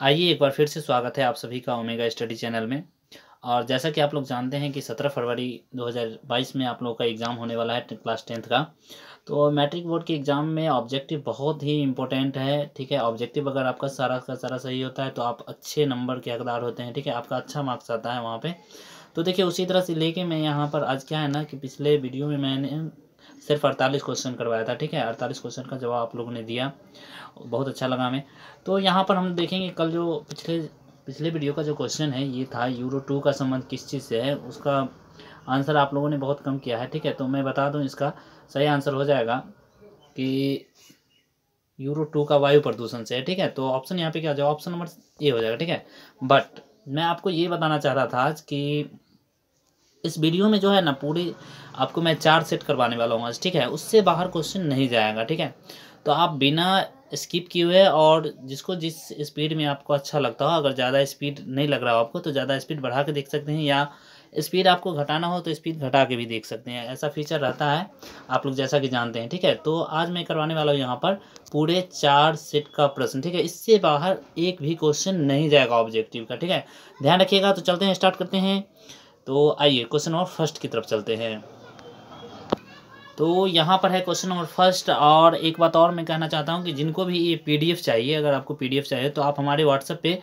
आइए एक बार फिर से स्वागत है आप सभी का ओमेगा स्टडी चैनल में और जैसा कि आप लोग जानते हैं कि सत्रह फरवरी 2022 में आप लोगों का एग्ज़ाम होने वाला है क्लास टेंथ का तो मैट्रिक बोर्ड के एग्ज़ाम में ऑब्जेक्टिव बहुत ही इंपॉर्टेंट है ठीक है ऑब्जेक्टिव अगर आपका सारा का सारा सही होता है तो आप अच्छे नंबर के हकदार होते हैं ठीक है आपका अच्छा मार्क्स आता है वहाँ पर तो देखिए उसी तरह से लेके मैं यहाँ पर आज क्या है ना कि पिछले वीडियो में मैंने सिर्फ अड़तालीस क्वेश्चन करवाया था ठीक है अड़तालीस क्वेश्चन का जवाब आप लोगों ने दिया बहुत अच्छा लगा हमें तो यहाँ पर हम देखेंगे कल जो पिछले पिछले वीडियो का जो क्वेश्चन है ये था यूरो टू का संबंध किस चीज़ से है उसका आंसर आप लोगों ने बहुत कम किया है ठीक है तो मैं बता दूं इसका सही आंसर हो जाएगा कि यूरो टू का वायु प्रदूषण से है ठीक है तो ऑप्शन यहाँ पे क्या हो जाएगा ऑप्शन नंबर ए हो जाएगा ठीक है बट मैं आपको ये बताना चाह रहा था आज कि इस वीडियो में जो है ना पूरी आपको मैं चार सेट करवाने वाला हूँ ठीक है उससे बाहर क्वेश्चन नहीं जाएगा ठीक है तो आप बिना स्किप किए हुए और जिसको जिस स्पीड में आपको अच्छा लगता हो अगर ज़्यादा स्पीड नहीं लग रहा हो आपको तो ज़्यादा स्पीड बढ़ा के देख सकते हैं या स्पीड आपको घटाना हो तो स्पीड घटा के भी देख सकते हैं ऐसा फीचर रहता है आप लोग जैसा कि जानते हैं ठीक है तो आज मैं करवाने वाला हूँ यहाँ पर पूरे चार सेट का प्रश्न ठीक है इससे बाहर एक भी क्वेश्चन नहीं जाएगा ऑब्जेक्टिव का ठीक है ध्यान रखिएगा तो चलते हैं स्टार्ट करते हैं तो आइए क्वेश्चन नंबर फर्स्ट की तरफ चलते हैं तो यहाँ पर है क्वेश्चन नंबर फर्स्ट और एक बात और मैं कहना चाहता हूँ कि जिनको भी ये पीडीएफ चाहिए अगर आपको पीडीएफ चाहिए तो आप हमारे व्हाट्सएप पे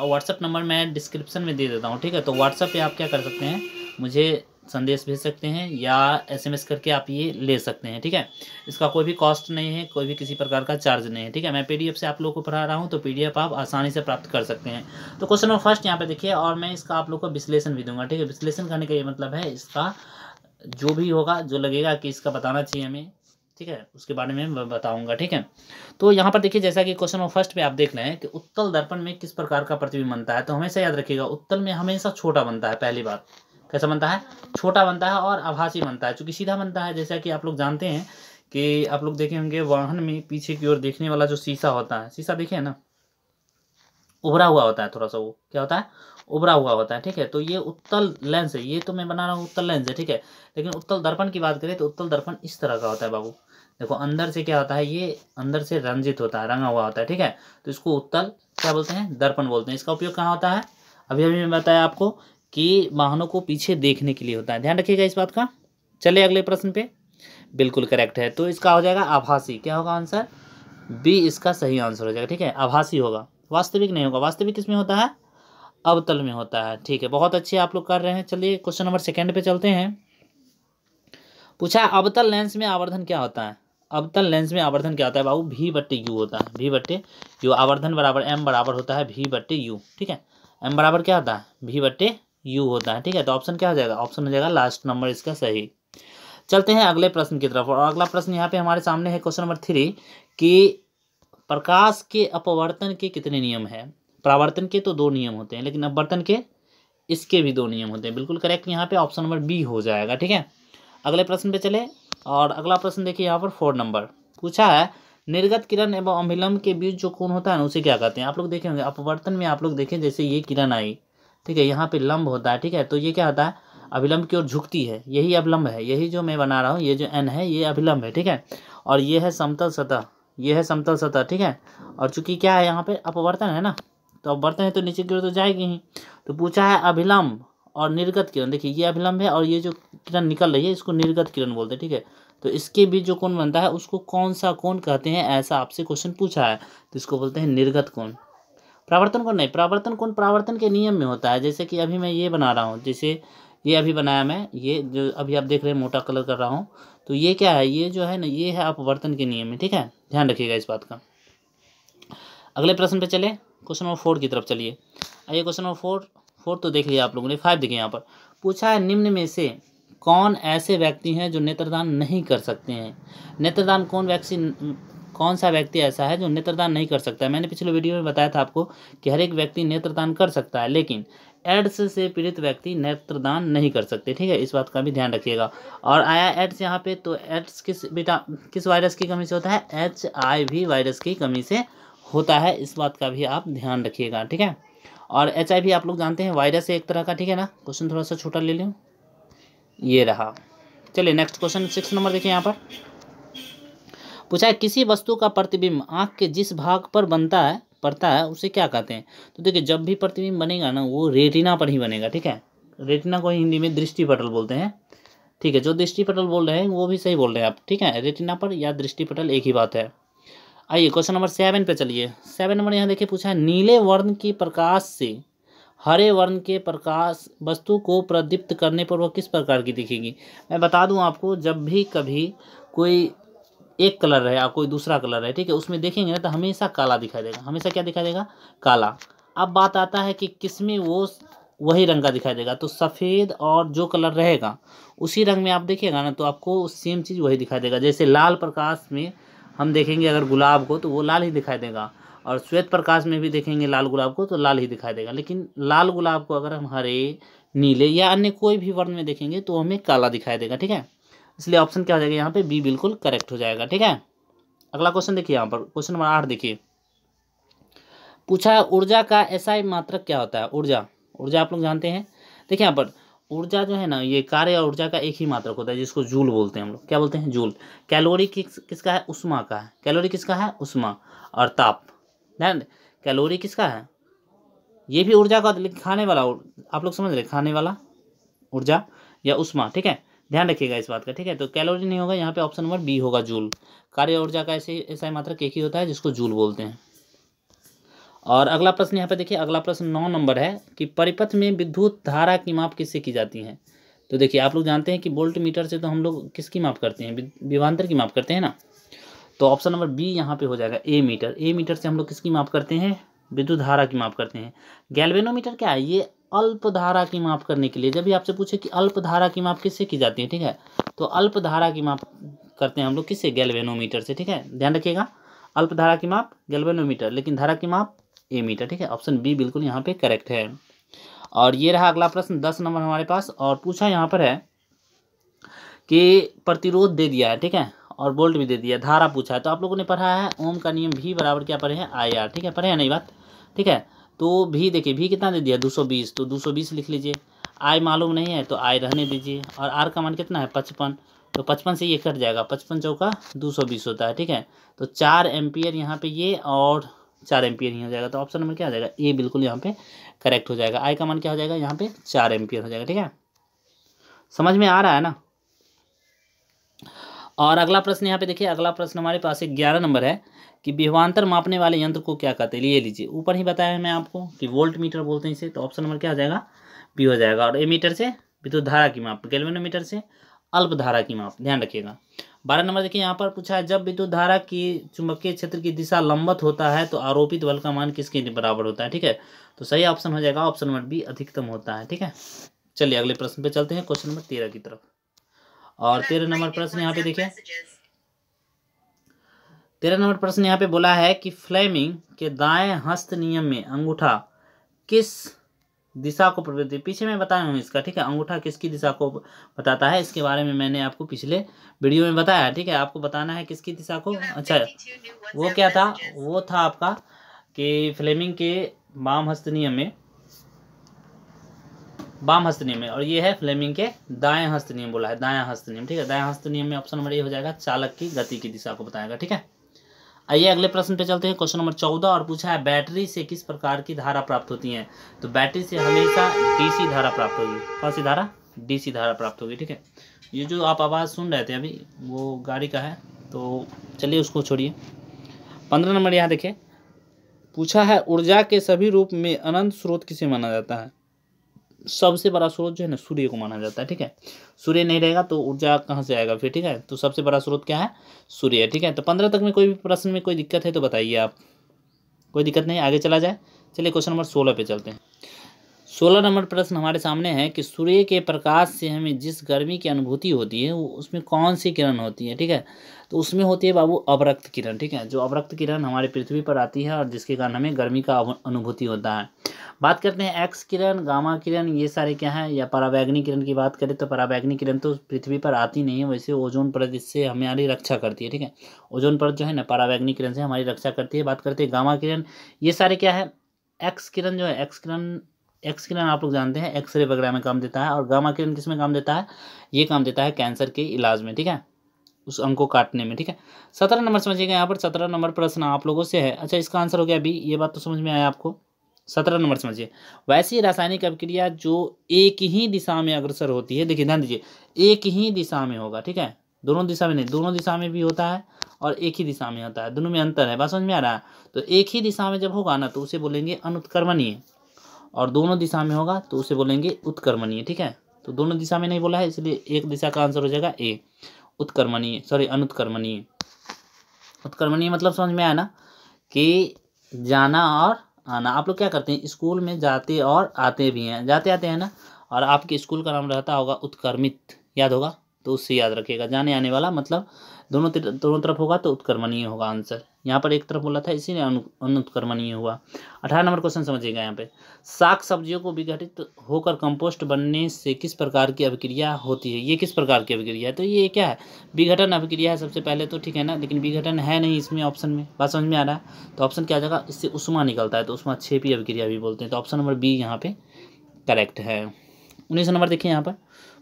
व्हाट्सअप नंबर मैं डिस्क्रिप्शन में दे देता हूँ ठीक है तो व्हाट्सएप पे आप क्या कर सकते हैं मुझे संदेश भेज सकते हैं या एसएमएस करके आप ये ले सकते हैं ठीक है इसका कोई भी कॉस्ट नहीं है कोई भी किसी प्रकार का चार्ज नहीं है ठीक है मैं पीडीएफ से आप लोग को पढ़ा रहा हूँ तो पीडीएफ आप आसानी से प्राप्त कर सकते हैं तो क्वेश्चन नंबर फर्स्ट यहाँ पे देखिए और मैं इसका आप लोग को विश्लेषण भी दूंगा ठीक है विश्लेषण करने का ये मतलब है इसका जो भी होगा जो लगेगा कि इसका बताना चाहिए हमें ठीक है उसके बारे में मैं बताऊंगा ठीक है तो यहाँ पर देखिए जैसा कि क्वेश्चन नंबर फर्स्ट पे आप देख रहे हैं कि उत्तल दर्पण में किस प्रकार का प्रतिबिंब बनता है तो हमेशा याद रखिएगा उत्तल में हमेशा छोटा बनता है पहली बात कैसा बनता है छोटा बनता है और आभासी बनता है चूँकि सीधा बनता है जैसा कि आप लोग जानते हैं कि आप लोग देखे होंगे वाहन में पीछे की ओर देखने वाला जो शीशा होता है शीशा देखिए ना उभरा हुआ होता है थोड़ा सा वो क्या होता है उभरा हुआ होता है ठीक है तो ये उत्तल लेंस है ये तो मैं बना रहा हूँ उत्तल लेंस है ठीक है लेकिन उत्तल दर्पण की बात करें तो उत्तल दर्पण इस तरह का होता है बाबू देखो अंदर से क्या होता है ये अंदर से रंजित होता है रंगा हुआ होता है ठीक है तो इसको उत्तल क्या बोलते हैं दर्पण बोलते हैं इसका उपयोग कहाँ होता है अभी अभी मैं बताया आपको कि वाहनों को पीछे देखने के लिए होता है ध्यान रखिएगा इस बात का चले अगले प्रश्न पे बिल्कुल करेक्ट है तो इसका हो जाएगा आभासी क्या होगा आंसर बी इसका सही आंसर हो जाएगा ठीक है आभासी होगा वास्तविक नहीं होगा वास्तविक किसमें होता है अवतल में होता है ठीक है बहुत अच्छे आप लोग कर रहे हैं चलिए क्वेश्चन नंबर सेकेंड पे चलते हैं पूछा अवतल लेंस में आवर्धन क्या होता है अवतल लेंस में आवर्धन क्या होता है बाबू भी बट्टे यू होता है भी बट्टे यू आवर्धन बराबर एम बराबर होता है भी बट्टे यू ठीक है एम बराबर क्या होता है भी बट्टे यू होता है ठीक है तो ऑप्शन क्या हो जाएगा ऑप्शन हो जाएगा लास्ट नंबर इसका सही चलते हैं अगले प्रश्न की तरफ और अगला प्रश्न यहाँ पे हमारे सामने है क्वेश्चन नंबर थ्री कि प्रकाश के अपवर्तन के कितने नियम हैं प्रावर्तन के तो दो नियम होते हैं लेकिन अपवर्तन के इसके भी दो नियम होते हैं बिल्कुल करेक्ट यहाँ पे ऑप्शन नंबर बी हो जाएगा ठीक है अगले प्रश्न पे चले और अगला प्रश्न देखिए यहाँ पर फोर नंबर पूछा है निर्गत किरण एवं अम्बिलम के बीच जो कोण होता है ना उसे क्या कहते हैं आप लोग देखेंगे होंगे अपवर्तन में आप लोग देखें जैसे ये किरण आई ठीक है यहाँ पे लंब होता है ठीक है तो ये क्या होता है अभिलंब की ओर झुकती है यही अभिलंब है यही जो मैं बना रहा हूँ ये जो एन है ये अभिलंब है ठीक है और ये है समतल सतह ये है समतल सतह ठीक है और चूंकि क्या है यहाँ पे अपवर्तन है ना तो अपवर्तन है तो नीचे की ओर तो जाएगी ही तो पूछा है अभिलंब और निर्गत किरण देखिए ये अभिलंब है और ये जो किरण निकल रही है इसको निर्गत किरण बोलते हैं ठीक है तो इसके बीच जो कोण बनता है उसको कौन सा कोण कहते हैं ऐसा आपसे क्वेश्चन पूछा है तो इसको बोलते हैं निर्गत कोण प्रावर्तन कौन नहीं प्रावर्तन कौन प्रावर्तन के नियम में होता है जैसे कि अभी मैं ये बना रहा हूँ जैसे ये अभी बनाया मैं ये जो अभी आप देख रहे हैं मोटा कलर कर रहा हूँ तो ये क्या है ये जो है ना ये है अपवर्तन के नियम में ठीक है ध्यान रखिएगा इस बात का अगले प्रश्न पे चले क्वेश्चन नंबर फोर की तरफ चलिए आइए क्वेश्चन नंबर फोर फोर तो देख लिया आप लोगों ने फाइव देखिए यहाँ पर पूछा है निम्न में से कौन ऐसे व्यक्ति हैं जो नेत्रदान नहीं कर सकते हैं नेत्रदान कौन वैक्सीन कौन सा व्यक्ति ऐसा है जो नेत्रदान नहीं कर सकता मैंने पिछले वीडियो में बताया था आपको कि हर एक व्यक्ति नेत्रदान कर सकता है लेकिन एड्स से पीड़ित व्यक्ति नेत्रदान नहीं कर सकते ठीक है इस बात का भी ध्यान रखिएगा और आया एड्स यहाँ पे तो एड्स किस बेटा किस वायरस की कमी से होता है एच आई वी वायरस की कमी से होता है इस बात का भी आप ध्यान रखिएगा ठीक है और एच आई वी आप लोग जानते हैं वायरस एक तरह का ठीक है ना क्वेश्चन थोड़ा सा छोटा ले लूँ ये रहा चलिए नेक्स्ट क्वेश्चन सिक्स नंबर देखिए यहाँ पर पूछा है किसी वस्तु का प्रतिबिंब आँख के जिस भाग पर बनता है पड़ता है उसे क्या कहते हैं तो देखिए जब भी प्रतिबिंब बनेगा ना वो रेटिना पर ही बनेगा ठीक है रेटिना को हिंदी में दृष्टिपटल बोलते हैं ठीक है जो दृष्टिपटल बोल रहे हैं वो भी सही बोल रहे हैं आप ठीक है रेटिना पर या दृष्टिपटल एक ही बात है आइए क्वेश्चन नंबर सेवन पे चलिए सेवन नंबर यहाँ देखिए पूछा है नीले वर्ण की प्रकाश से हरे वर्ण के प्रकाश वस्तु को प्रदीप्त करने पर वह किस प्रकार की दिखेगी मैं बता दूं आपको जब भी कभी कोई एक कलर है या कोई दूसरा कलर है ठीक है उसमें देखेंगे ना तो हमेशा काला दिखाई देगा हमेशा क्या दिखाई देगा काला अब बात आता है कि किसमें वो वही रंग का दिखाई देगा तो सफ़ेद और जो कलर रहेगा उसी रंग में आप देखिएगा ना तो आपको सेम चीज़ वही दिखाई देगा जैसे लाल प्रकाश में हम देखेंगे अगर गुलाब को तो वो लाल ही दिखाई देगा और श्वेत प्रकाश में भी देखेंगे लाल गुलाब को तो लाल ही दिखाई देगा लेकिन लाल गुलाब को अगर हम हरे नीले या अन्य कोई भी वर्ण में देखेंगे तो हमें काला दिखाई देगा ठीक है इसलिए ऑप्शन क्या हो जाएगा यहाँ पे बी बिल्कुल करेक्ट हो जाएगा ठीक है अगला क्वेश्चन देखिए यहाँ पर क्वेश्चन नंबर आठ देखिए पूछा ऊर्जा का ऐसा ही मात्रक क्या होता है ऊर्जा ऊर्जा आप लोग जानते हैं देखिए यहाँ पर ऊर्जा जो है ना ये कार्य और ऊर्जा का एक ही मात्रक होता है जिसको जूल बोलते हैं हम लोग क्या बोलते हैं जूल कैलोरी किस किसका है उष्मा का है कैलोरी किसका है उष्मा और ताप ध्यान कैलोरी किसका है ये भी ऊर्जा का खाने वाला आप लोग समझ रहे खाने वाला ऊर्जा या उष्मा ठीक है ध्यान रखिएगा इस बात का ठीक है तो कैलोरी नहीं होगा यहाँ पे ऑप्शन नंबर बी होगा जूल कार्य ऊर्जा का ऐसी ऐसा मात्रा एक ही होता है जिसको जूल बोलते हैं और अगला प्रश्न यहाँ पे देखिए अगला प्रश्न नौ नंबर है कि परिपथ में विद्युत धारा की माप किससे की जाती है तो देखिए आप लोग जानते हैं कि बोल्ट मीटर से तो हम लोग किसकी माप करते हैं विवान्तर की माप करते हैं ना तो ऑप्शन नंबर बी यहाँ पे हो जाएगा ए मीटर ए मीटर से हम लोग किसकी माप करते हैं विद्युत धारा की माप करते हैं गैल्वेनोमीटर क्या है ये अल्प धारा की माप करने के लिए जब भी आपसे पूछे कि अल्प धारा की माप किससे की जाती है ठीक है तो अल्प धारा की माप करते हैं हम लोग किससे गैल्वेनोमीटर से ठीक है ध्यान रखिएगा अल्प धारा की माप गैल्वेनोमीटर लेकिन धारा की माप ए मीटर ठीक है ऑप्शन बी बिल्कुल यहाँ पे करेक्ट है और ये रहा अगला प्रश्न दस नंबर हमारे पास और पूछा यहाँ पर है कि प्रतिरोध दे दिया है ठीक है और बोल्ट भी दे दिया धारा पूछा है तो आप लोगों ने पढ़ा है ओम का नियम भी बराबर क्या पढ़े हैं आई आर ठीक है पढ़े हैं नहीं बात ठीक है तो भी देखिए भी कितना दे दिया 220 तो 220 लिख लीजिए आय मालूम नहीं है तो आय रहने दीजिए और आर का मान कितना है पचपन तो पचपन से ये कट जाएगा पचपन चौका दो सौ बीस होता है ठीक है तो चार एम्पियर यहाँ पे ये और चार एम्पियर यहाँ हो जाएगा तो ऑप्शन नंबर क्या हो जाएगा ये बिल्कुल यहाँ पे करेक्ट हो जाएगा आई का मान क्या हो जाएगा यहाँ पे चार एम्पियर हो जाएगा ठीक है समझ में आ रहा है ना और अगला प्रश्न यहाँ पे देखिए अगला प्रश्न हमारे पास एक ग्यारह नंबर है कि विभवान्तर मापने वाले यंत्र को क्या कहते हैं लिए लीजिए ऊपर ही बताया है मैं आपको कि वोल्ट मीटर बोलते हैं इसे तो ऑप्शन नंबर क्या हो जाएगा बी हो जाएगा और ए मीटर से विद्युत धारा की माप गैल्वेनोमीटर से अल्प धारा की माप ध्यान रखिएगा बारह नंबर देखिए यहाँ पर पूछा है जब विद्युत धारा की चुंबकीय क्षेत्र की दिशा लंबत होता है तो आरोपित बल का मान किसके बराबर होता है ठीक है तो सही ऑप्शन हो जाएगा ऑप्शन नंबर बी अधिकतम होता है ठीक है चलिए अगले प्रश्न पे चलते हैं क्वेश्चन नंबर तेरह की तरफ और तेरह नंबर प्रश्न यहाँ पे देखिए तेरह नंबर प्रश्न यहाँ पे बोला है कि फ्लेमिंग के दाएं हस्त नियम में अंगूठा किस दिशा को प्रवृत्ति पीछे मैं बताया हूँ इसका ठीक है अंगूठा किसकी दिशा को बताता है इसके बारे में मैंने आपको पिछले वीडियो में बताया ठीक है आपको बताना है किसकी दिशा को अच्छा वो क्या था वो था आपका कि फ्लेमिंग के वाम हस्त नियम में वाम हस्त नियम है और ये है फ्लेमिंग के दाएं हस्त नियम बोला है दाया हस्त नियम ठीक है दाया हस्त नियम में ऑप्शन नंबर ए हो जाएगा चालक की गति की दिशा को बताएगा ठीक है आइए अगले प्रश्न पे चलते हैं क्वेश्चन नंबर चौदह और पूछा है बैटरी से किस प्रकार की धारा प्राप्त होती है तो बैटरी से हमेशा डीसी धारा प्राप्त होगी कौन सी धारा डीसी धारा प्राप्त होगी ठीक है ये जो आप आवाज़ सुन रहे थे अभी वो गाड़ी का है तो चलिए उसको छोड़िए पंद्रह नंबर यहाँ देखिये पूछा है ऊर्जा के सभी रूप में अनंत स्रोत किसे माना जाता है सबसे बड़ा स्रोत जो है ना सूर्य को माना जाता है ठीक है सूर्य नहीं रहेगा तो ऊर्जा कहाँ से आएगा फिर ठीक है तो सबसे बड़ा स्रोत क्या है सूर्य है ठीक है तो पंद्रह तक में कोई भी प्रश्न में कोई दिक्कत है तो बताइए आप कोई दिक्कत नहीं आगे चला जाए चलिए क्वेश्चन नंबर सोलह पे चलते हैं सोलह नंबर प्रश्न हमारे सामने है कि सूर्य के प्रकाश से हमें जिस गर्मी की अनुभूति होती है वो उसमें कौन सी किरण होती है ठीक है तो उसमें होती है बाबू अवरक्त किरण ठीक है जो अवरक्त किरण हमारे पृथ्वी पर आती है और जिसके कारण हमें गर्मी का अनुभूति होता है बात करते हैं एक्स किरण गामा किरण ये सारे क्या हैं या परावैग्नि किरण की बात करें तो परावैग्नि किरण तो पृथ्वी पर आती नहीं है वैसे ओजोन परत इससे हमारी रक्षा करती है ठीक है ओजोन परत जो है ना परावैग्नि किरण से हमारी रक्षा करती है बात करते हैं गामा किरण ये सारे क्या है एक्स किरण जो है एक्स किरण एक्स किरण आप लोग जानते हैं एक्सरे वगैरह में काम देता है और गामा किरण किस में काम देता है ये काम देता है कैंसर के इलाज में ठीक है उस अंग को काटने में ठीक है सत्रह नंबर समझिएगा यहाँ पर सत्रह नंबर प्रश्न आप लोगों से है अच्छा इसका आंसर हो गया अभी ये बात तो समझ में आया आपको सत्रह नंबर समझिए वैसी रासायनिक अभिक्रिया जो एक ही दिशा में अग्रसर होती है देखिए ध्यान दीजिए एक ही दिशा में होगा ठीक है दोनों दिशा में नहीं दोनों दिशा में भी होता है और एक ही दिशा में होता है दोनों में अंतर है बात समझ में आ रहा है तो एक ही दिशा में जब होगा ना तो उसे बोलेंगे अनुत्कर्मणीय और दोनों दिशा में होगा तो उसे बोलेंगे उत्कर्मणीय ठीक है तो दोनों दिशा में नहीं बोला है इसलिए एक दिशा का आंसर हो जाएगा ए उत्कर्मणीय सॉरी अनुत्कर्मणीय उत्कर्मणीय मतलब समझ में आया ना कि जाना और आना आप लोग क्या करते हैं स्कूल में जाते और आते भी हैं जाते आते हैं ना और आपके स्कूल का नाम रहता होगा उत्कर्मित याद होगा तो उससे याद रखिएगा जाने आने वाला मतलब दोनों दोनों तरफ होगा तो उत्कर्मणीय होगा आंसर यहाँ पर एक तरफ बोला था इसीलिए अनुत्कर्मणीय हुआ अठारह नंबर क्वेश्चन समझिएगा यहाँ पे साग सब्जियों को विघटित होकर कंपोस्ट बनने से किस प्रकार की अभिक्रिया होती है ये किस प्रकार की अभिक्रिया है तो ये क्या है विघटन अभिक्रिया है सबसे पहले तो ठीक है ना लेकिन विघटन है नहीं इसमें ऑप्शन में बात समझ में आ रहा है तो ऑप्शन क्या आ जाएगा इससे उष्मा निकलता है तो उष्मा छेपी अभिक्रिया भी बोलते हैं तो ऑप्शन नंबर बी यहाँ पर करेक्ट है उन्नीस नंबर देखिए यहाँ पर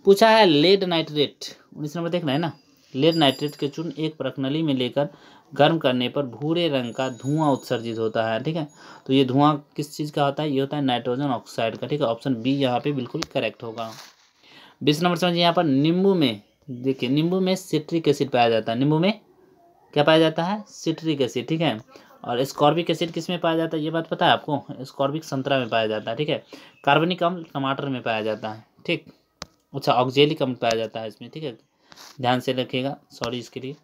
पूछा है लेड नाइट्रेट उन्नीस नंबर देखना है ना लेड नाइट्रेट के चून एक प्रकनली में लेकर गर्म करने पर भूरे रंग का धुआं उत्सर्जित होता है ठीक है तो ये धुआं किस चीज़ का होता है ये होता है नाइट्रोजन ऑक्साइड का ठीक है ऑप्शन बी यहाँ पे बिल्कुल करेक्ट होगा बीस नंबर समझिए यहाँ पर नींबू में देखिए नींबू में सिट्रिक एसिड पाया जाता है नींबू में क्या पाया जाता है सिट्रिक एसिड ठीक है और स्कॉर्बिक एसिड किस में पाया जाता है ये बात पता है आपको स्कॉर्बिक संतरा में पाया जाता है ठीक है कार्बनिक अम्ल टमाटर में पाया जाता है ठीक अच्छा ऑक्जेलिक अम्ल पाया जाता है इसमें ठीक है ध्यान से रखिएगा सॉरी इसके लिए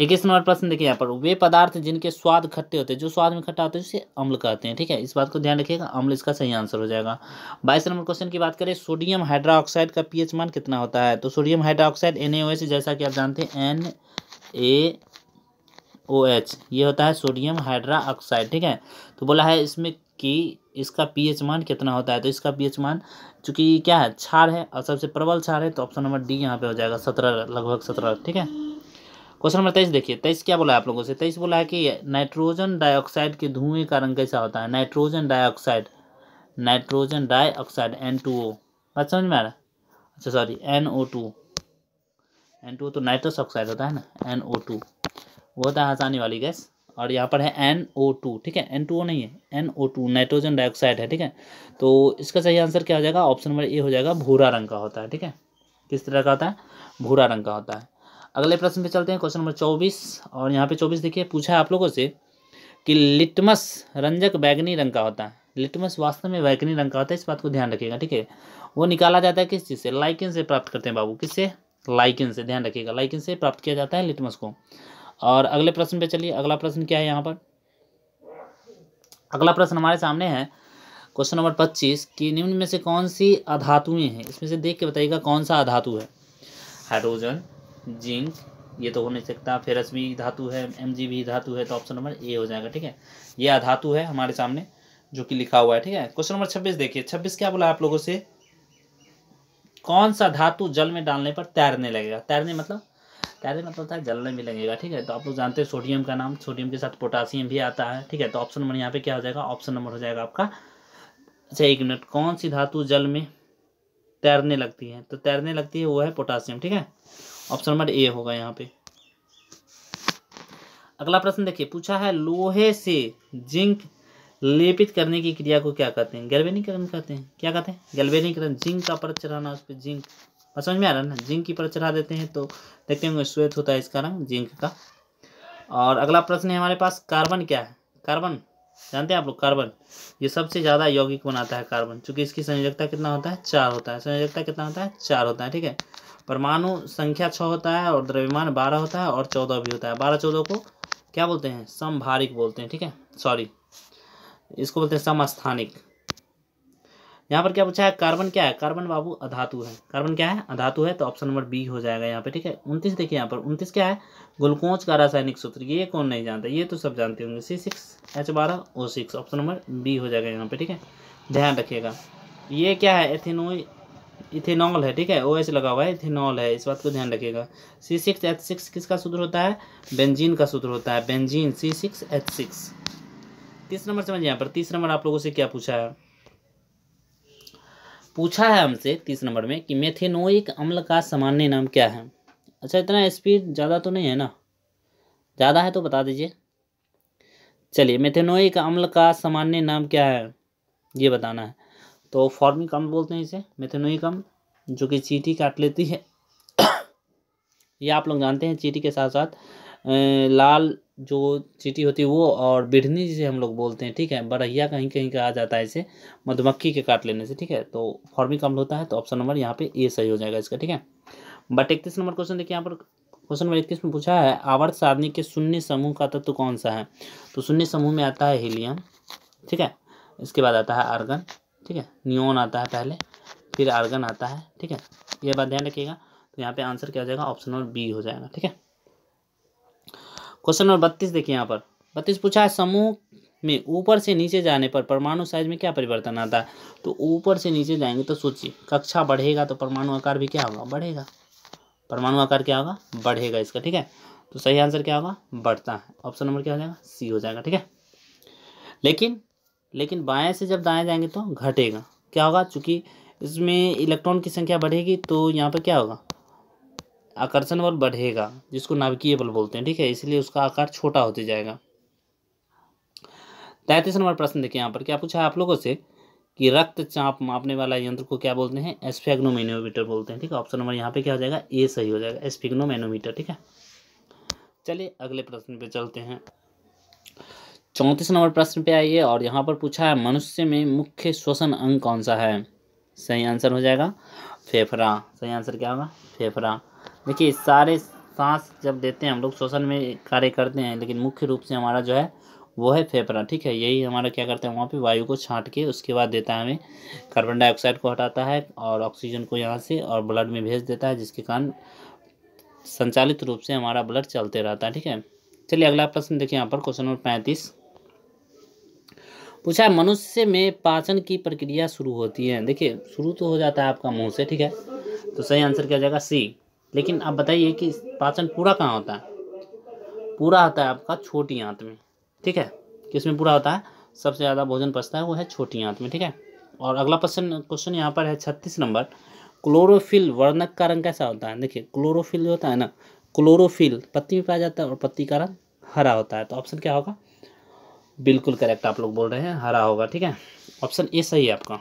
इक्कीस नंबर प्रश्न देखिए यहाँ पर वे पदार्थ जिनके स्वाद खट्टे होते हैं जो स्वाद में खट्टा होता है उसे अम्ल कहते हैं ठीक है इस बात को ध्यान रखिएगा अम्ल इसका सही आंसर हो जाएगा बाईस नंबर क्वेश्चन की बात करें सोडियम हाइड्रोक्साइड का पीएच मान कितना होता है तो सोडियम हाइड्रोक्साइड एन जैसा कि आप जानते हैं एन ए ओ एच ये होता है सोडियम हाइड्रा ऑक्साइड ठीक है तो बोला है इसमें कि इसका पीएच मान कितना होता है तो इसका पीएच मान चूँकि क्या है छार है और सबसे प्रबल छार है तो ऑप्शन नंबर डी यहाँ पे हो जाएगा सत्रह लगभग सत्रह ठीक है क्वेश्चन नंबर तेईस देखिए तेईस क्या बोला है आप लोगों से तेईस बोला है कि नाइट्रोजन डाइऑक्साइड के धुएं का रंग कैसा होता है nitrogen dioxide nitrogen dioxide N two O बात समझ में आ रहा है अच्छा sorry N O two N two तो नाइट्रस ऑक्साइड होता है ना एन ओ टू वो होता है आसानी वाली गैस और यहाँ पर है एन ओ टू ठीक है एन टू ओ नहीं है N O two nitrogen dioxide है ठीक है तो इसका सही आंसर क्या हो जाएगा ऑप्शन नंबर ए हो जाएगा भूरा रंग का होता है ठीक है किस तरह का होता है भूरा रंग का होता है अगले प्रश्न पे चलते हैं क्वेश्चन नंबर चौबीस और यहाँ पे चौबीस देखिए पूछा है आप लोगों से कि लिटमस रंजक बैगनी रंग का होता है लिटमस वास्तव में बैगनी रंग का होता है इस बात को ध्यान रखिएगा ठीक है वो निकाला जाता है किस चीज़ से लाइकिन से प्राप्त करते हैं बाबू किससे लाइकिन से ध्यान रखिएगा लाइकिन से प्राप्त किया जाता है लिटमस को और अगले प्रश्न पे चलिए अगला प्रश्न क्या है यहाँ पर अगला प्रश्न हमारे सामने है क्वेश्चन नंबर पच्चीस कि निम्न में से कौन सी अधातुएं हैं इसमें से देख के बताइएगा कौन सा अधातु है हाइड्रोजन जिंक ये तो हो नहीं सकता फेरस भी धातु है एम जी भी धातु है तो ऑप्शन नंबर ए हो जाएगा ठीक है ये अधातु है हमारे सामने जो कि लिखा हुआ है ठीक है क्वेश्चन नंबर छब्बीस देखिए छब्बीस क्या बोला आप लोगों से कौन सा धातु जल में डालने पर तैरने लगेगा तैरने मतलब डायरेक्ट मतलब होता है जलने में लगेगा ठीक है तो आप लोग जानते हैं सोडियम का नाम सोडियम के साथ पोटासियम भी आता है ठीक है तो ऑप्शन नंबर यहाँ पे क्या हो जाएगा ऑप्शन नंबर हो जाएगा आपका अच्छा एक मिनट कौन सी धातु जल में तैरने लगती है तो तैरने लगती है वो है पोटासियम ठीक है ऑप्शन नंबर ए होगा यहाँ पे अगला प्रश्न देखिए पूछा है लोहे से जिंक लेपित करने की क्रिया को क्या कहते हैं गैल्वेनीकरण कहते हैं क्या कहते हैं गैल्वेनीकरण जिंक का परत चढ़ाना उस पर जिंक बस समझ में आ रहा है ना जिंक की परत चढ़ा देते हैं तो देखते होंगे श्वेत होता है इसका रंग जिंक का और अगला प्रश्न है हमारे पास कार्बन क्या है कार्बन जानते हैं आप लोग कार्बन ये सबसे ज़्यादा यौगिक बनाता है कार्बन चूंकि इसकी संयोजकता कितना होता है चार होता है संयोजकता कितना होता है चार होता है ठीक है परमाणु संख्या छः होता है और द्रव्यमान बारह होता है और चौदह भी होता है बारह चौदह को क्या बोलते हैं समभारिक बोलते हैं ठीक है सॉरी इसको बोलते हैं समस्थानिक यहाँ पर क्या पूछा है कार्बन क्या है कार्बन बाबू अधातु है कार्बन क्या है अधातु है तो ऑप्शन नंबर बी हो जाएगा यहाँ पे ठीक है उनतीस देखिए यहाँ पर उनतीस क्या है ग्लूकोज का रासायनिक सूत्र ये कौन नहीं जानता ये तो सब जानते होंगे सी सिक्स एच बारह O six option number B हो जाएगा यहाँ पे ठीक है ध्यान रखिएगा ये क्या है एथेनो इथेनॉल है ठीक है ओ एच लगा हुआ है इथेनॉल है इस बात को ध्यान रखिएगा सी सिक्स एच सिक्स किसका सूत्र होता है बेंजीन का सूत्र होता है benzene C six H six तीस नंबर समझिए यहाँ पर तीस नंबर आप लोगों से क्या पूछा है पूछा है हमसे तीस नंबर में कि मेथेनोइक अम्ल का सामान्य नाम क्या है अच्छा इतना स्पीड ज़्यादा तो नहीं है ना ज़्यादा है तो बता दीजिए चलिए मेथेनोइक अम्ल का सामान्य नाम क्या है ये बताना है तो फॉर्मिक अम्ल बोलते हैं इसे मेथेनोइक अम्ल जो कि चीटी काट लेती है ये आप लोग जानते हैं चीटी के साथ साथ लाल जो चीटी होती है वो और बिढ़नी जिसे हम लोग बोलते हैं ठीक है बरहिया कहीं कहीं कहा जाता है इसे मधुमक्खी के काट लेने से ठीक है तो फॉर्मिक अम्ल होता है तो ऑप्शन नंबर यहाँ पे ए सही हो जाएगा इसका ठीक है बट इकतीस नंबर क्वेश्चन देखिए यहाँ पर क्वेश्चन नंबर इकतीस में पूछा है आवर्त सारणी के शून्य समूह का तत्व तो कौन सा है तो शून्य समूह में आता है हीलियम ठीक है इसके बाद आता है आर्गन ठीक है न्योन आता है पहले फिर आर्गन आता है ठीक है यह बात ध्यान रखिएगा तो यहाँ पे आंसर क्या हो जाएगा ऑप्शन नंबर बी हो जाएगा ठीक है क्वेश्चन नंबर बत्तीस देखिए यहाँ पर बत्तीस पूछा है समूह में ऊपर से नीचे जाने पर परमाणु साइज में क्या परिवर्तन आता है तो ऊपर से नीचे जाएंगे तो सोचिए कक्षा बढ़ेगा तो परमाणु आकार भी क्या होगा बढ़ेगा परमाणु आकार क्या होगा बढ़ेगा इसका ठीक है तो सही आंसर क्या होगा बढ़ता है ऑप्शन नंबर क्या हो जाएगा सी हो जाएगा ठीक है लेकिन लेकिन बाएं से जब दाएं जाएंगे तो घटेगा क्या होगा चूँकि इसमें इलेक्ट्रॉन की संख्या बढ़ेगी तो यहाँ पर क्या होगा आकर्षण बल बढ़ेगा जिसको नाभिकीय बल बोलते हैं ठीक है इसलिए उसका आकार छोटा होते जाएगा तैतीस नंबर प्रश्न देखिए यहाँ पर क्या पूछा है आप लोगों से कि रक्तचाप मापने वाला यंत्र को क्या बोलते हैं एस्फेग्नोमेनोमीटर बोलते हैं ठीक है ऑप्शन नंबर यहाँ पे क्या हो जाएगा ए सही हो जाएगा एस्फेग्नोमेनोमीटर ठीक है चलिए अगले प्रश्न पे चलते हैं चौंतीस नंबर प्रश्न पे आइए और यहाँ पर पूछा है मनुष्य में मुख्य श्वसन अंग कौन सा है सही आंसर हो जाएगा फेफड़ा सही आंसर क्या होगा फेफड़ा देखिए सारे सांस जब देते हैं हम लोग श्वसन में कार्य करते हैं लेकिन मुख्य रूप से हमारा जो है वो है फेफड़ा ठीक है यही हमारा क्या करता है वहाँ पे वायु को छांट के उसके बाद देता है हमें कार्बन डाइऑक्साइड को हटाता है और ऑक्सीजन को यहाँ से और ब्लड में भेज देता है जिसके कारण संचालित रूप से हमारा ब्लड चलते रहता है ठीक है चलिए अगला प्रश्न देखिए यहाँ पर क्वेश्चन नंबर पैंतीस पूछा है मनुष्य में पाचन की प्रक्रिया शुरू होती है देखिए शुरू तो हो जाता है आपका मुँह से ठीक है तो सही आंसर क्या जाएगा सी लेकिन आप बताइए कि पाचन पूरा कहाँ होता है पूरा होता है आपका छोटी आंत में ठीक है किसमें पूरा होता है सबसे ज़्यादा भोजन पचता है वो है छोटी आंत में ठीक है और अगला प्रश्न क्वेश्चन यहाँ पर है छत्तीस नंबर क्लोरोफिल वर्णक का रंग कैसा होता है देखिए क्लोरोफिल जो होता है ना क्लोरोफिल पत्ती में पाया जाता है और पत्ती का रंग हरा होता है तो ऑप्शन क्या होगा बिल्कुल करेक्ट आप लोग बोल रहे हैं हरा होगा ठीक है ऑप्शन ए सही है आपका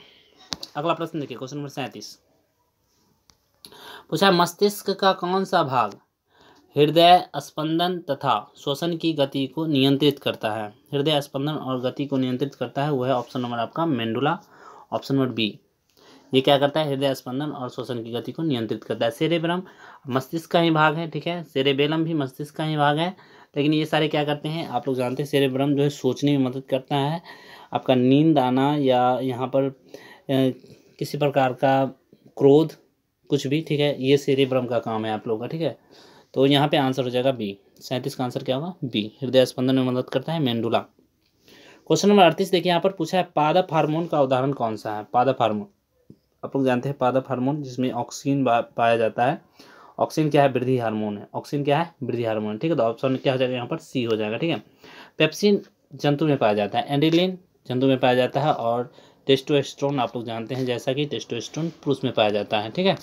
अगला प्रश्न देखिए क्वेश्चन नंबर सैंतीस पूछा मस्तिष्क का कौन सा भाग हृदय स्पंदन तथा श्वसन की गति को नियंत्रित करता है हृदय स्पंदन और गति को नियंत्रित करता है वह है ऑप्शन नंबर आपका मेंडुला ऑप्शन नंबर बी ये क्या करता है हृदय स्पंदन और श्वसन की गति को नियंत्रित करता है सेरेबेलम मस्तिष्क का ही भाग है ठीक है सेरेबेलम भी मस्तिष्क का ही भाग है लेकिन ये सारे क्या करते हैं आप लोग जानते हैं सेरेब्रम जो है सोचने में मदद करता है आपका नींद आना या यहाँ पर किसी प्रकार का क्रोध कुछ भी ठीक है ये सेरेब्रम का काम है आप लोगों का ठीक है तो यहाँ पे आंसर हो जाएगा बी सैंतीस का आंसर क्या होगा बी हृदय स्पंदन में मदद करता है मेंडुला क्वेश्चन नंबर अड़तीस देखिए यहाँ पर पूछा है पादप हार्मोन का उदाहरण कौन सा है पादप हार्मोन आप लोग जानते हैं पादप हार्मोन जिसमें ऑक्सीजन पाया जाता है ऑक्सीजन क्या है वृद्धि हार्मोन है ऑक्सीजन क्या है वृद्धि हार्मोन ठीक है तो ऑप्शन क्या हो जाएगा यहाँ पर सी हो जाएगा ठीक है पेप्सिन जंतु में पाया जाता है एंडिलिन जंतु में पाया जाता है और टेस्टोस्ट्रोन आप लोग जानते हैं जैसा कि टेस्टोस्ट्रोन पुरुष में पाया जाता है ठीक है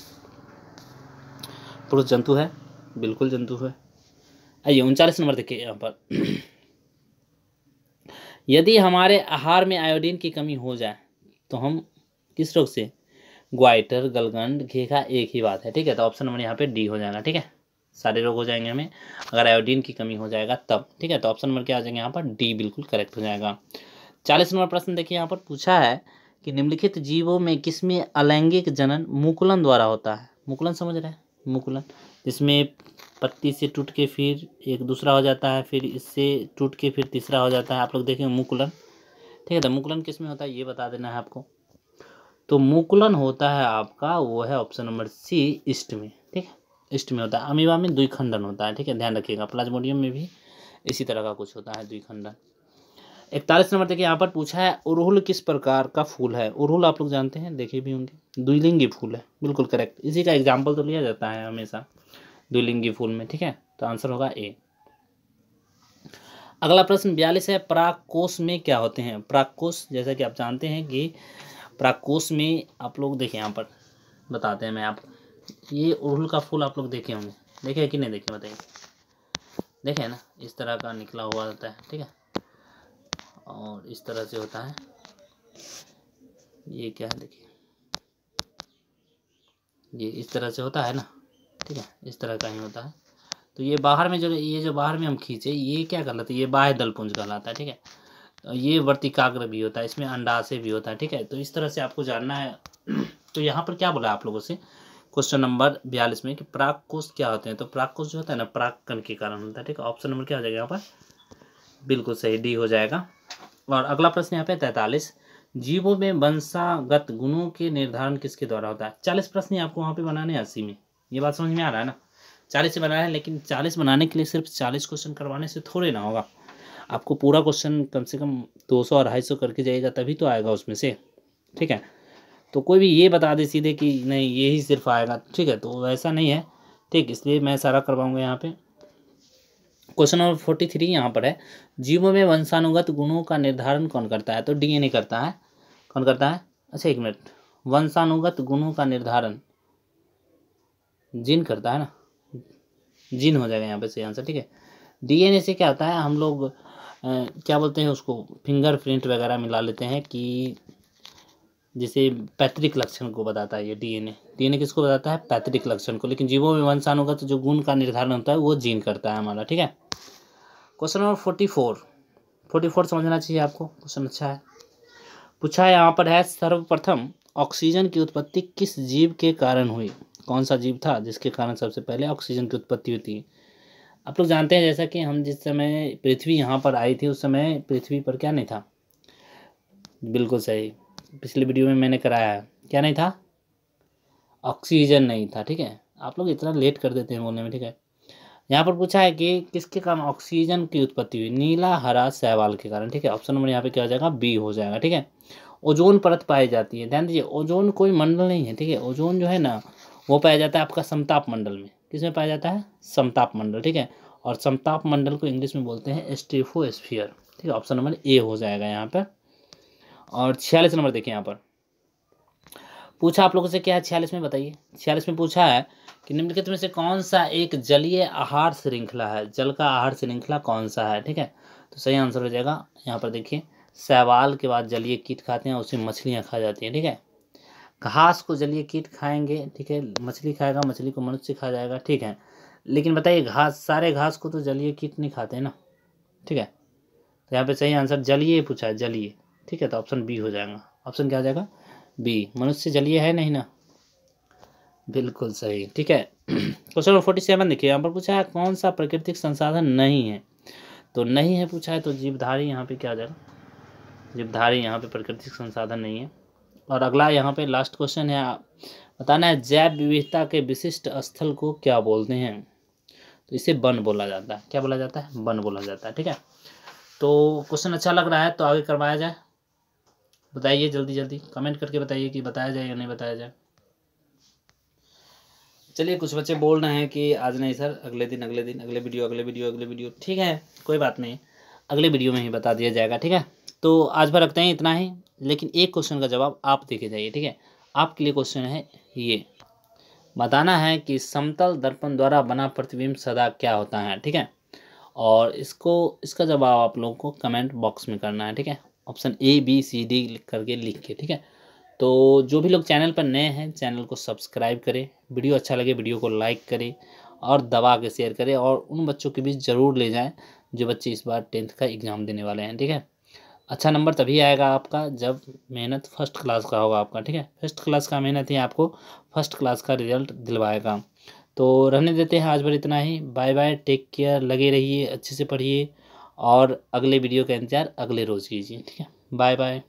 पुरुष जंतु है बिल्कुल जंतु है आइए उनचालीस नंबर देखिए यहाँ पर यदि हमारे आहार में आयोडीन की कमी हो जाए तो हम किस रोग से ग्वाइटर गलगंड घेखा एक ही बात है ठीक है तो ऑप्शन नंबर यहाँ पे डी हो जाएगा ठीक है सारे रोग हो जाएंगे हमें अगर आयोडीन की कमी हो जाएगा तब ठीक है तो ऑप्शन नंबर क्या हो जाएगा यहाँ पर डी बिल्कुल करेक्ट हो जाएगा चालीस नंबर प्रश्न देखिए यहाँ पर पूछा है कि निम्नलिखित जीवों में किसमें अलैंगिक जनन मुकुलन द्वारा होता है मुकुलन समझ रहे हैं मुकुलन जिसमें पत्ती से टूट के फिर एक दूसरा हो जाता है फिर इससे टूट के फिर तीसरा हो जाता है आप लोग देखें मुकुलन ठीक है तो मुकुलन किस में होता है ये बता देना है आपको तो मुकुलन होता है आपका वो है ऑप्शन नंबर सी ईस्ट में ठीक है ईस्ट में होता है अमीवा में द्विखंडन होता है ठीक है ध्यान रखिएगा प्लाज्मोडियम में भी इसी तरह का कुछ होता है द्विखंडन इकतालीस नंबर देखिए यहाँ पर पूछा है उरहुल किस प्रकार का फूल है उरहुल आप लोग जानते हैं देखे भी होंगे द्विलिंगी फूल है बिल्कुल करेक्ट इसी का एग्जाम्पल तो लिया जाता है हमेशा द्विलिंगी फूल में ठीक है तो आंसर होगा ए अगला प्रश्न बयालीस है प्राकोष में क्या होते हैं प्राकोष जैसा कि आप जानते हैं कि प्राकोष में आप लोग देखें यहाँ पर बताते हैं मैं आप ये उरहुल का फूल आप लोग देखे होंगे देखे कि नहीं देखे बताइए देखे ना इस तरह का निकला हुआ होता है ठीक है और इस तरह से होता है ये क्या है देखिए ये इस तरह से होता है ना ठीक है इस तरह का ही होता है तो ये बाहर में जो ये जो बाहर में हम खींचे ये क्या कहलाता है ये बाह्य दलपुंज कहलाता है ठीक है तो ये वर्तिकाग्र भी होता है इसमें अंडाशय भी होता है ठीक है तो इस तरह से आपको जानना है तो यहाँ पर क्या बोला आप लोगों से क्वेश्चन नंबर बयालीस में कि प्राक क्या होते हैं तो प्राक जो होता है ना प्राकन के कारण होता है ठीक है ऑप्शन नंबर क्या हो जाएगा यहाँ पर बिल्कुल सही डी हो जाएगा और अगला प्रश्न यहाँ पे तैतालीस जीवों में वंशागत गुणों के निर्धारण किसके द्वारा होता है चालीस प्रश्न आपको वहाँ पे बनाने हैं अस्सी में ये बात समझ में आ रहा है ना चालीस से बनाया है लेकिन चालीस बनाने के लिए सिर्फ चालीस क्वेश्चन करवाने से थोड़े ना होगा आपको पूरा क्वेश्चन कम से कम दो सौ अढ़ाई सौ करके जाइएगा तभी तो आएगा उसमें से ठीक है तो कोई भी ये बता दे सीधे कि नहीं यही सिर्फ आएगा ठीक है तो वैसा नहीं है ठीक इसलिए मैं सारा करवाऊँगा यहाँ पर क्वेश्चन नंबर फोर्टी थ्री यहाँ पर है जीवों में वंशानुगत गुणों का निर्धारण कौन करता है तो डीएनए करता है कौन करता है अच्छा एक मिनट वंशानुगत गुणों का निर्धारण जीन करता है ना जीन हो जाएगा यहाँ पे सही आंसर ठीक है डीएनए से क्या होता है हम लोग आ, क्या बोलते हैं उसको फिंगरप्रिंट वगैरह मिला लेते हैं कि जिसे पैतृक लक्षण को बताता है ये डीएनए डीएनए किसको बताता है पैतृक लक्षण को लेकिन जीवों में वंशाणु का तो जो गुण का निर्धारण होता है वो जीन करता है हमारा ठीक है question number forty four forty four समझना चाहिए आपको क्वेश्चन अच्छा है पूछा यहाँ पर है सर्वप्रथम ऑक्सीजन की उत्पत्ति किस जीव के कारण हुई कौन सा जीव था जिसके कारण सबसे पहले ऑक्सीजन की उत्पत्ति होती है आप लोग जानते हैं जैसा कि हम जिस समय पृथ्वी यहाँ पर आई थी उस समय पृथ्वी पर क्या नहीं था बिल्कुल सही पिछले वीडियो में मैंने कराया है क्या नहीं था ऑक्सीजन नहीं था ठीक है आप लोग इतना लेट कर देते हैं बोलने में ठीक है यहाँ पर पूछा है कि किसके कारण ऑक्सीजन की उत्पत्ति हुई नीला हरा सहवाल के कारण ठीक है ऑप्शन नंबर यहाँ पे क्या हो जाएगा बी हो जाएगा ठीक है ओजोन परत पाई जाती है ध्यान दीजिए ओजोन कोई मंडल नहीं है ठीक है ओजोन जो है ना वो पाया जाता है आपका समताप मंडल में किस में पाया जाता है समताप मंडल ठीक है और समताप मंडल को इंग्लिश में बोलते हैं स्टेफोस्फियर ठीक है ऑप्शन नंबर ए हो जाएगा यहाँ पर और छियालीस नंबर देखिए यहाँ पर पूछा आप लोगों से क्या है छियालीस में बताइए छियालीस में पूछा है कि निम्नलिखित में से कौन सा एक जलीय आहार श्रृंखला है जल का आहार श्रृंखला कौन सा है ठीक है तो सही आंसर हो जाएगा यहाँ पर देखिए सवाल के बाद जलीय कीट खाते हैं उसमें मछलियाँ खा जाती हैं ठीक है घास को जलीय कीट खाएंगे ठीक है मछली खाएगा मछली को मनुष्य खा जाएगा ठीक है लेकिन बताइए घास सारे घास को तो जलीय कीट नहीं खाते ना ठीक है तो यहाँ पे सही आंसर जलीय पूछा है जलीय ठीक है तो ऑप्शन बी हो जाएगा ऑप्शन क्या हो जाएगा बी मनुष्य जलीय है नहीं ना बिल्कुल सही ठीक है क्वेश्चन नंबर फोर्टी सेवन देखिए यहाँ पर पूछा है कौन सा प्राकृतिक संसाधन नहीं है तो नहीं है पूछा है तो जीवधारी यहाँ पे क्या आ जाएगा जीवधारी यहाँ पे प्राकृतिक संसाधन नहीं है और अगला यहाँ पे लास्ट क्वेश्चन है बताना है जैव विविधता के विशिष्ट स्थल को क्या बोलते हैं तो इसे वन बोला जाता है क्या बोला जाता है वन बोला जाता है ठीक है तो क्वेश्चन अच्छा लग रहा है तो आगे करवाया जाए बताइए जल्दी जल्दी कमेंट करके बताइए कि बताया जाए या नहीं बताया जाए चलिए कुछ बच्चे बोल रहे हैं कि आज नहीं सर अगले दिन अगले दिन अगले वीडियो अगले वीडियो अगले वीडियो ठीक है कोई बात नहीं अगले वीडियो में ही बता दिया जाएगा ठीक है तो आज भर रखते हैं इतना ही लेकिन एक क्वेश्चन का जवाब आप देखे जाइए ठीक है आपके लिए क्वेश्चन है ये बताना है कि समतल दर्पण द्वारा बना प्रतिबिंब सदा क्या होता है ठीक है और इसको इसका जवाब आप लोगों को कमेंट बॉक्स में करना है ठीक है option A B C D लिख करके लिख के ठीक है तो जो भी लोग चैनल पर नए हैं चैनल को सब्सक्राइब करें वीडियो अच्छा लगे वीडियो को लाइक करें और दबा के शेयर करें और उन बच्चों के बीच ज़रूर ले जाएं जो बच्चे इस बार टेंथ का एग्ज़ाम देने वाले हैं ठीक है अच्छा नंबर तभी आएगा आपका जब मेहनत फर्स्ट क्लास का होगा आपका ठीक है फर्स्ट क्लास का मेहनत ही आपको फर्स्ट क्लास का रिजल्ट दिलवाएगा तो रहने देते हैं आज भर इतना ही बाय बाय टेक केयर लगे रहिए अच्छे से पढ़िए और अगले वीडियो का इंतज़ार अगले रोज़ कीजिए ठीक है बाय बाय